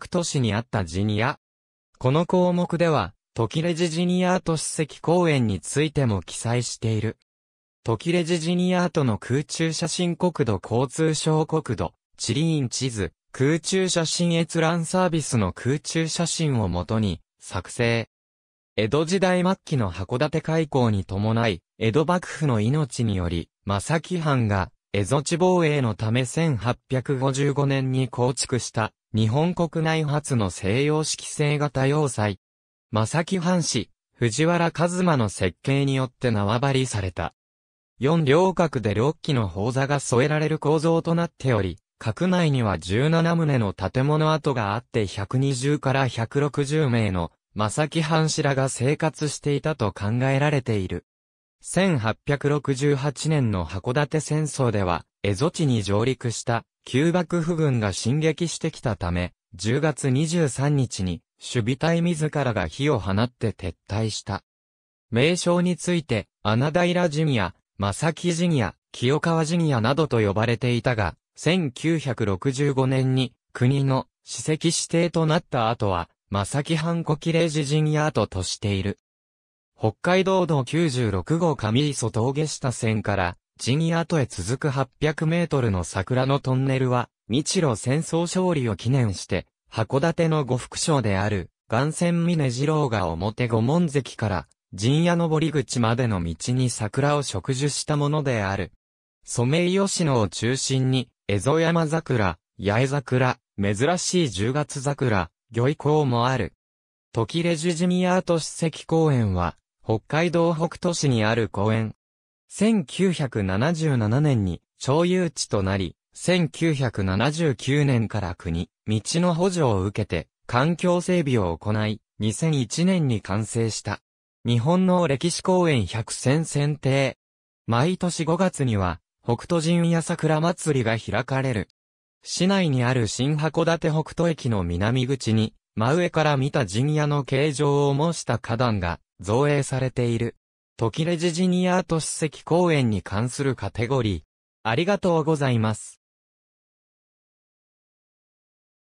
北都市にあったジニア。この項目では、トキレジジニアート史跡公園についても記載している。トキレジジニアートの空中写真国土交通省国土、地理院地図、空中写真閲覧サービスの空中写真をもとに、作成。江戸時代末期の函館開港に伴い、江戸幕府の命により、正木藩が、蝦夷地防衛のため1855年に構築した日本国内初の西洋式星型要塞。正木藩士、藤原一馬の設計によって縄張りされた。4両角で6基の砲座が添えられる構造となっており、閣内には17棟の建物跡があって120から160名の正木藩士らが生活していたと考えられている。1868年の函館戦争では、蝦夷地に上陸した旧幕府軍が進撃してきたため、10月23日に守備隊自らが火を放って撤退した。名称について、穴平ジニア、正木ジニア、清川ジニアなどと呼ばれていたが、1965年に国の史跡指定となった後は、正木藩古記霊寺ジュニア跡としている。北海道道96号上磯峠下線から陣跡へ続く800メートルの桜のトンネルは、日露戦争勝利を記念して、函館の五福商である、岩泉峰二郎が表御門関から、陣屋登り口までの道に桜を植樹したものである。ソメイヨシノを中心に、クラ、山桜、八重桜、珍しい十月桜、魚遺港もある。時レジュジミアート史跡公園は、北海道北斗市にある公園、1977年に町有地となり、1979年から国、道の補助を受けて、環境整備を行い、2001年に完成した。日本の歴史公園100選選定。毎年5月には、北斗神夜桜祭りが開かれる。市内にある新函館北斗駅の南口に、真上から見た陣屋の形状を模した花壇が造営されている。トキレジジニアート史跡公園に関するカテゴリー。ありがとうございます。